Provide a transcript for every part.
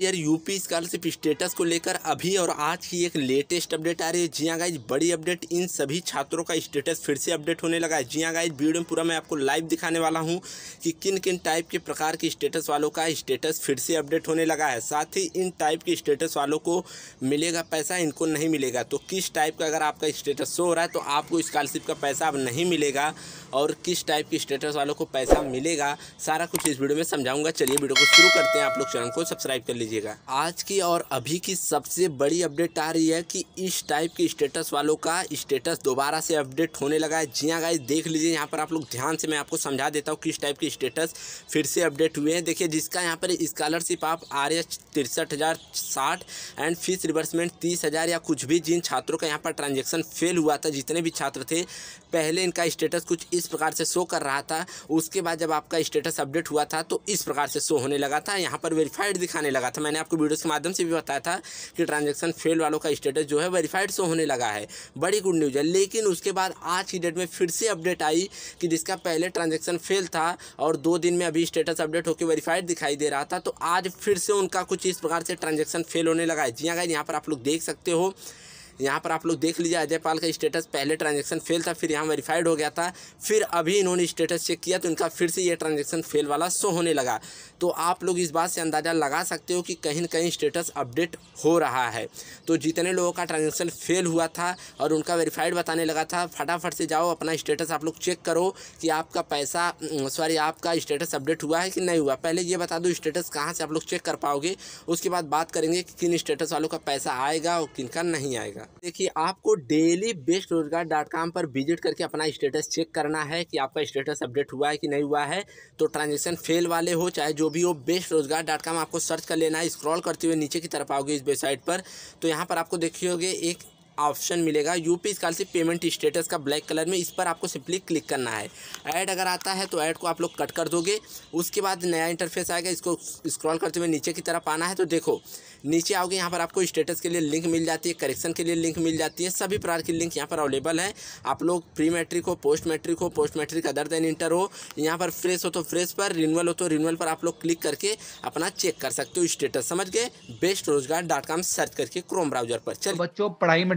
यार UP scholarship status को लेकर अभी और आज की एक लेटेस्ट अपडेट आ रही है जी हाँ गाइज बड़ी अपडेट इन सभी छात्रों का स्टेटस फिर से अपडेट होने लगा है जी हाँ गाइज वीडियो में पूरा मैं आपको लाइव दिखाने वाला हूँ कि किन किन टाइप के प्रकार के स्टेटस वालों का स्टेटस फिर से अपडेट होने लगा है साथ ही इन टाइप के स्टेटस वालों को मिलेगा पैसा इनको नहीं मिलेगा तो किस टाइप का अगर आपका स्टेटस शो हो रहा है तो आपको स्कॉलरशिप का पैसा अब नहीं मिलेगा और किस टाइप के स्टेटस वालों को पैसा मिलेगा सारा कुछ इस वीडियो में समझाऊंगा चलिए वीडियो को शुरू करते हैं आप लोग चैनल को सब्सक्राइब कर लीजिएगा आज की और अभी की सबसे बड़ी अपडेट आ रही है कि इस टाइप के स्टेटस वालों का स्टेटस दोबारा से अपडेट होने लगा है जी हाँ गाइज देख लीजिए यहाँ पर आप लोग ध्यान से मैं आपको समझा देता हूँ किस टाइप के स्टेटस फिर से अपडेट हुए हैं देखिए जिसका यहाँ पर स्कॉलरशिप आप आर तिरसठ हज़ार साठ एंड फीस रिवर्समेंट तीस हज़ार या कुछ भी जिन छात्रों का यहाँ पर ट्रांजेक्शन फेल हुआ था जितने भी छात्र थे पहले इनका स्टेटस कुछ इस प्रकार से शो कर रहा था उसके बाद जब आपका स्टेटस अपडेट हुआ था तो इस प्रकार से शो होने लगा था यहाँ पर वेरीफाइड दिखाने लगा था मैंने आपको वीडियोज़ के माध्यम से भी बताया था कि ट्रांजेक्शन फेल वालों का स्टेटस जो है वेरीफाइड से होने लगा है बड़ी गुड न्यूज़ है लेकिन उसके बाद आज की डेट में फिर से अपडेट आई कि जिसका पहले ट्रांजेक्शन फेल था और दो दिन में अभी स्टेटस अपडेट होकर वेरीफाइड दिखाई दे रहा था तो आज फिर से उनका कुछ इस प्रकार से ट्रांजेक्शन फेल होने लगा है जी हाँ यहाँ पर आप लोग देख सकते हो यहाँ पर आप लोग देख लीजिए अजय पाल का स्टेटस पहले ट्रांजेक्शन फेल था फिर यहाँ वेरीफाइड हो गया था फिर अभी इन्होंने स्टेटस चेक किया तो इनका फिर से ये ट्रांजेक्शन फेल वाला शो होने लगा तो आप लोग इस बात से अंदाज़ा लगा सकते हो कि कहीं ना कहीं स्टेटस अपडेट हो रहा है तो जितने लोगों का ट्रांजेक्शन फेल हुआ था और उनका वेरीफाइड बताने लगा था फटाफट से जाओ अपना स्टेटस आप लोग चेक करो कि आपका पैसा सॉरी आपका स्टेटस अपडेट हुआ है कि नहीं हुआ पहले ये बता दो स्टेटस कहाँ से आप लोग चेक कर पाओगे उसके बाद बात करेंगे कि किन स्टेटस वालों का पैसा आएगा और किन का नहीं आएगा जाएगा देखिए आपको daily best Rojgar dot com पर विजिट करके अपना स्टेटस चेक करना है कि आपका स्टेटस अपडेट हुआ है कि नहीं हुआ है तो ट्रांजेक्शन फेल वाले हो चाहे जो भी हो बेस्ट रोजगार डॉट कॉम आपको सर्च कर लेना है स्क्रॉल करते हुए नीचे की तरफ आओगे इस वेबसाइट पर तो यहाँ पर आपको देखिएगे एक ऑप्शन मिलेगा यूपी स्कॉलरशिप पेमेंट स्टेटस का ब्लैक कलर में इस पर आपको सिंपली क्लिक करना है ऐड अगर आता है तो ऐड को आप लोग कट कर दोगे उसके बाद नया इंटरफेस आएगा इसको स्क्रॉल करते हुए नीचे की तरफ आना है तो देखो नीचे आओगे यहाँ पर आपको स्टेटस के लिए लिंक मिल जाती है करेक्शन के लिए लिंक मिल जाती है सभी प्रकार की लिंक यहाँ पर अवेलेबल है आप लोग प्री मैट्रिक हो पोस्ट मैट्रिक हो post matric other than inter हो यहाँ पर फ्रेश हो तो फ्रेश पर रिनवल हो तो रिन्यूअल पर आप लोग क्लिक करके अपना चेक कर सकते हो स्टेटस समझ गए best Rojgar dot com search करके क्रोम ब्राउजर पर चल तो बच्चों पढ़ाई में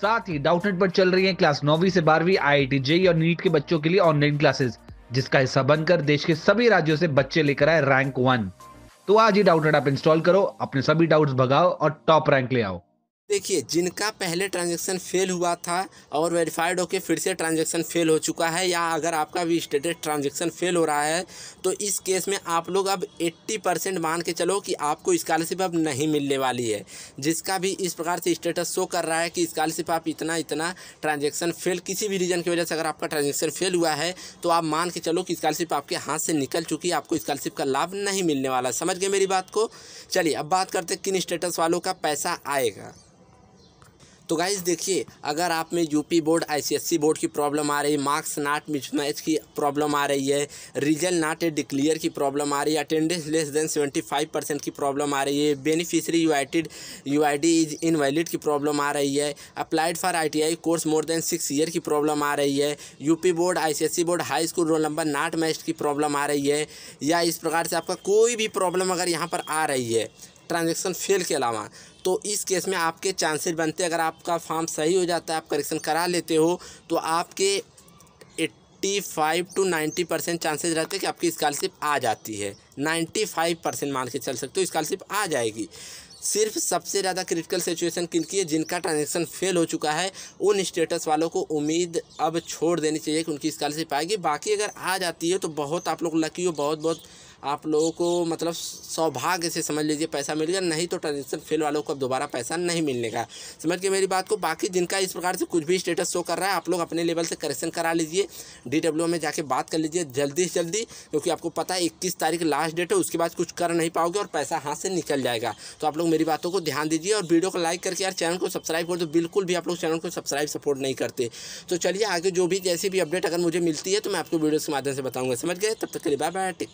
साथ ही डाउटनेट पर चल रही है क्लास नौवीं से बारहवीं आई आई जेई और नीट के बच्चों के लिए ऑनलाइन क्लासेस जिसका हिस्सा बनकर देश के सभी राज्यों से बच्चे लेकर आए रैंक वन तो आज ही डाउटनेट आप इंस्टॉल करो अपने सभी डाउट्स भगाओ और टॉप रैंक ले आओ देखिए जिनका पहले ट्रांजैक्शन फेल हुआ था और वेरीफाइड होकर फिर से ट्रांजैक्शन फेल हो चुका है या अगर आपका भी स्टेटस ट्रांजैक्शन फेल हो रहा है तो इस केस में आप लोग अब 80 परसेंट मान के चलो कि आपको स्कॉलरशिप अब नहीं मिलने वाली है जिसका भी इस प्रकार से स्टेटस शो कर रहा है कि स्कॉलरशिप आप इतना इतना ट्रांजेक्शन फेल किसी भी रीज़न की वजह से अगर आपका ट्रांजेक्शन फेल हुआ है तो आप मान के चलो कि स्कॉलरशिप आपके हाथ से निकल चुकी है आपको स्कॉलरशिप का लाभ नहीं मिलने वाला समझ गए मेरी बात को चलिए अब बात करते हैं किन स्टेटस वालों का पैसा आएगा तो गाइज़ देखिए अगर आप में यूपी बोर्ड आईसीएससी बोर्ड की प्रॉब्लम आ रही है मार्क्स नाट मिसमैच की प्रॉब्लम आ रही है रिजल्ट नाट डिक्लियर की प्रॉब्लम आ रही है attendance less than seventy five percent की प्रॉब्लम आ रही है beneficiary I UID is invalid की प्रॉब्लम आ रही है applied for I course more than six year की प्रॉब्लम आ रही है UP board C board high school roll number not match की प्रॉब्लम आ रही है या इस प्रकार से आपका कोई भी प्रॉब्लम अगर यहाँ पर आ रही है ट्रांजेक्शन फेल के अलावा तो इस केस में आपके चांसेस बनते हैं अगर आपका फॉर्म सही हो जाता है आप करेक्शन करा लेते हो तो आपके eighty five to ninety percent chances रहते हैं कि आपकी स्कॉलरशिप आ जाती है नाइन्टी फाइव परसेंट मान के चल सकते हो स्कॉलरशिप आ जाएगी सिर्फ सबसे ज़्यादा क्रिटिकल सिचुएशन किन की है जिनका ट्रांजेक्शन फेल हो चुका है उन स्टेटस वालों को उम्मीद अब छोड़ देनी चाहिए कि उनकी स्कॉलरशिप आएगी बाकी अगर आ जाती है तो बहुत आप लोग लकी हो बहुत बहुत आप लोगों को मतलब सौभाग्य से समझ लीजिए पैसा मिल गया नहीं तो ट्रांजेक्शन फेल वालों को अब दोबारा पैसा नहीं मिलने का समझ के मेरी बात को बाकी जिनका इस प्रकार से कुछ भी स्टेटस शो कर रहा है आप लोग अपने लेवल से करेक्शन करा लीजिए डी में जाके बात कर लीजिए जल्दी से जल्दी क्योंकि आपको पता है इक्कीस तारीख लास्ट डेट है उसके बाद कुछ कर नहीं पाओगे और पैसा हाथ से निकल जाएगा तो आप लोग मेरी बातों को ध्यान दीजिए और वीडियो को लाइक करके यार चैनल को सब्सक्राइब कर दो तो बिल्कुल भी आप लोग चैनल को सब्सक्राइब सपोर्ट नहीं करते तो चलिए आगे जो भी जैसी भी अपडेट अगर मुझे मिलती है तो मैं आपको वीडियोस के माध्यम से बताऊँगा समझ गए तब तक के लिए बाय बाय